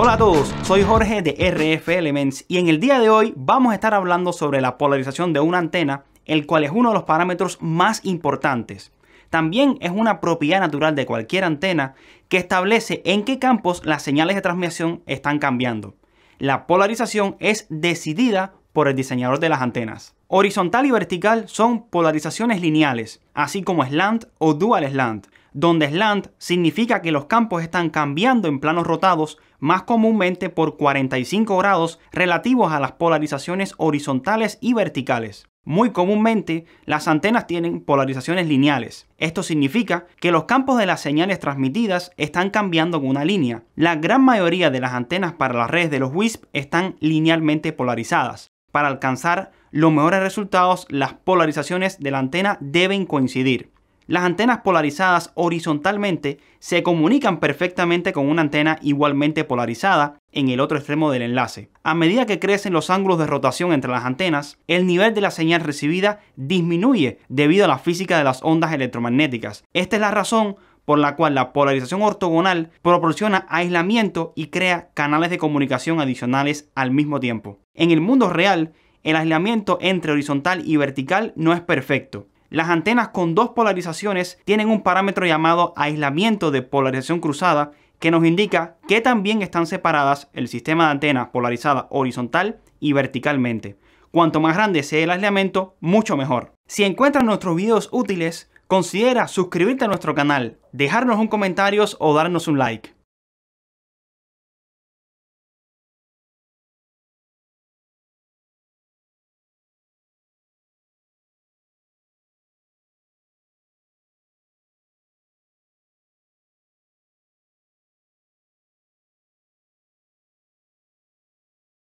Hola a todos, soy Jorge de RF Elements y en el día de hoy vamos a estar hablando sobre la polarización de una antena, el cual es uno de los parámetros más importantes. También es una propiedad natural de cualquier antena que establece en qué campos las señales de transmisión están cambiando. La polarización es decidida por el diseñador de las antenas. Horizontal y vertical son polarizaciones lineales, así como slant o dual slant, donde slant significa que los campos están cambiando en planos rotados, más comúnmente por 45 grados relativos a las polarizaciones horizontales y verticales. Muy comúnmente, las antenas tienen polarizaciones lineales. Esto significa que los campos de las señales transmitidas están cambiando en una línea. La gran mayoría de las antenas para las redes de los WISP están linealmente polarizadas. Para alcanzar los mejores resultados, las polarizaciones de la antena deben coincidir. Las antenas polarizadas horizontalmente se comunican perfectamente con una antena igualmente polarizada en el otro extremo del enlace. A medida que crecen los ángulos de rotación entre las antenas, el nivel de la señal recibida disminuye debido a la física de las ondas electromagnéticas. Esta es la razón por la cual la polarización ortogonal proporciona aislamiento y crea canales de comunicación adicionales al mismo tiempo. En el mundo real, el aislamiento entre horizontal y vertical no es perfecto. Las antenas con dos polarizaciones tienen un parámetro llamado aislamiento de polarización cruzada que nos indica que también están separadas el sistema de antenas polarizada horizontal y verticalmente. Cuanto más grande sea el aislamiento, mucho mejor. Si encuentran nuestros videos útiles, Considera suscribirte a nuestro canal, dejarnos un comentario o darnos un like.